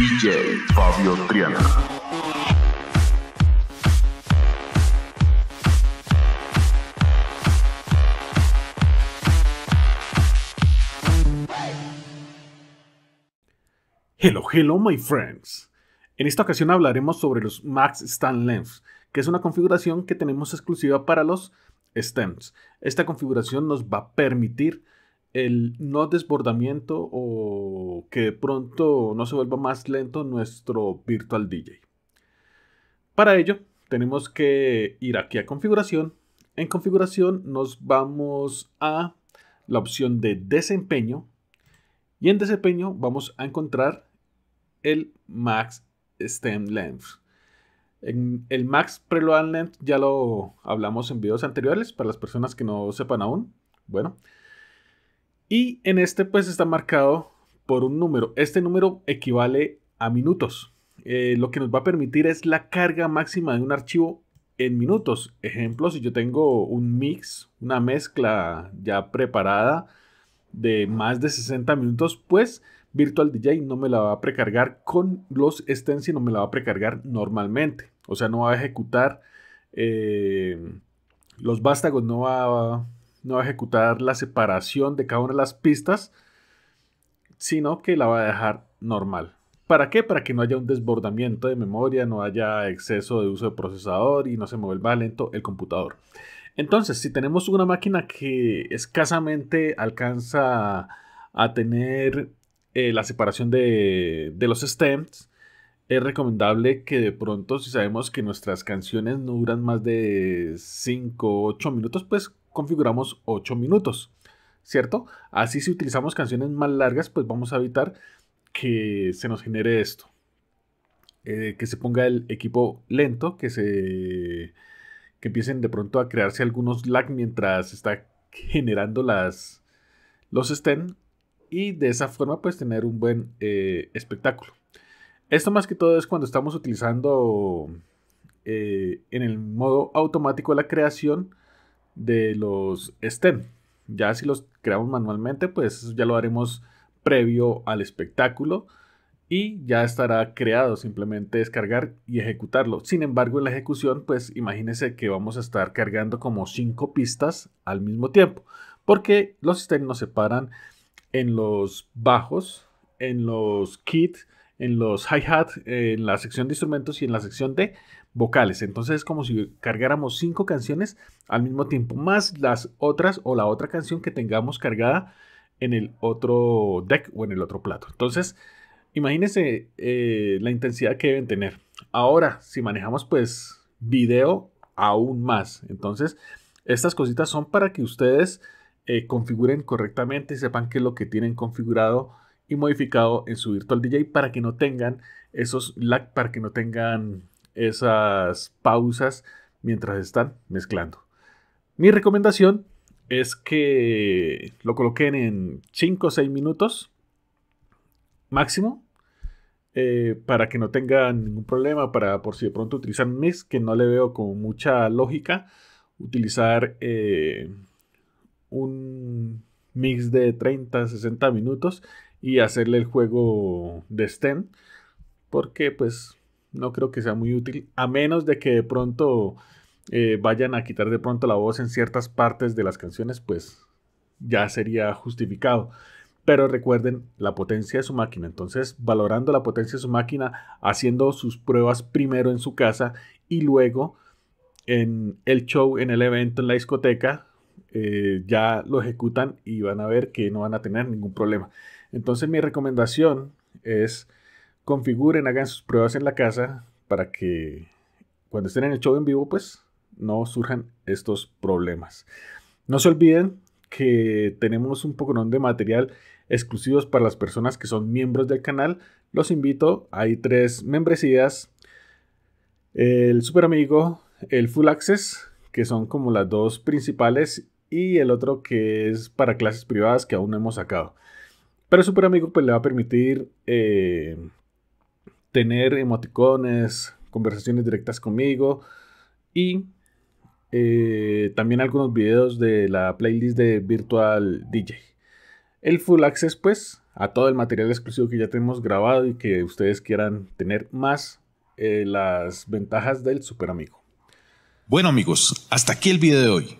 DJ Fabio Triana. Hello, hello, my friends. En esta ocasión hablaremos sobre los Max Stand Lengths, que es una configuración que tenemos exclusiva para los stems. Esta configuración nos va a permitir el no desbordamiento o que de pronto no se vuelva más lento nuestro virtual DJ. Para ello tenemos que ir aquí a configuración. En configuración nos vamos a la opción de desempeño y en desempeño vamos a encontrar el max stem length. En el max preload length ya lo hablamos en videos anteriores para las personas que no sepan aún. Bueno, y en este pues está marcado por un número. Este número equivale a minutos. Eh, lo que nos va a permitir es la carga máxima de un archivo en minutos. Ejemplo, si yo tengo un mix, una mezcla ya preparada de más de 60 minutos, pues Virtual DJ no me la va a precargar con los stents, sino me la va a precargar normalmente. O sea, no va a ejecutar eh, los vástagos, no va a no va a ejecutar la separación de cada una de las pistas, sino que la va a dejar normal. ¿Para qué? Para que no haya un desbordamiento de memoria, no haya exceso de uso de procesador y no se mueva lento el computador. Entonces, si tenemos una máquina que escasamente alcanza a tener eh, la separación de, de los stems, es recomendable que de pronto, si sabemos que nuestras canciones no duran más de 5 o 8 minutos, pues configuramos 8 minutos, ¿cierto? Así si utilizamos canciones más largas, pues vamos a evitar que se nos genere esto. Eh, que se ponga el equipo lento, que se que empiecen de pronto a crearse algunos lag mientras está generando las los stem y de esa forma pues tener un buen eh, espectáculo. Esto más que todo es cuando estamos utilizando eh, en el modo automático la creación de los STEM. Ya si los creamos manualmente, pues ya lo haremos previo al espectáculo y ya estará creado, simplemente descargar y ejecutarlo. Sin embargo, en la ejecución, pues imagínense que vamos a estar cargando como cinco pistas al mismo tiempo, porque los STEM nos separan en los bajos, en los kits, en los hi-hat, en la sección de instrumentos y en la sección de vocales. Entonces es como si cargáramos cinco canciones al mismo tiempo, más las otras o la otra canción que tengamos cargada en el otro deck o en el otro plato. Entonces, imagínense eh, la intensidad que deben tener. Ahora, si manejamos pues video, aún más. Entonces, estas cositas son para que ustedes eh, configuren correctamente y sepan qué es lo que tienen configurado y modificado en su Virtual DJ para que no tengan esos lag, para que no tengan esas pausas mientras están mezclando. Mi recomendación es que lo coloquen en 5 o 6 minutos máximo eh, para que no tengan ningún problema, para por si de pronto utilizan mix, que no le veo con mucha lógica, utilizar eh, un mix de 30, 60 minutos y hacerle el juego de Sten. Porque pues no creo que sea muy útil. A menos de que de pronto eh, vayan a quitar de pronto la voz en ciertas partes de las canciones, pues ya sería justificado. Pero recuerden la potencia de su máquina. Entonces, valorando la potencia de su máquina, haciendo sus pruebas primero en su casa y luego en el show, en el evento, en la discoteca, eh, ya lo ejecutan y van a ver que no van a tener ningún problema. Entonces mi recomendación es configuren, hagan sus pruebas en la casa para que cuando estén en el show en vivo, pues no surjan estos problemas. No se olviden que tenemos un poco de material exclusivos para las personas que son miembros del canal. Los invito, hay tres membresías, el Super Amigo, el Full Access, que son como las dos principales, y el otro que es para clases privadas que aún no hemos sacado. Pero Super Amigo pues, le va a permitir eh, tener emoticones, conversaciones directas conmigo y eh, también algunos videos de la playlist de Virtual DJ. El Full Access pues a todo el material exclusivo que ya tenemos grabado y que ustedes quieran tener más eh, las ventajas del Super Amigo. Bueno amigos, hasta aquí el video de hoy.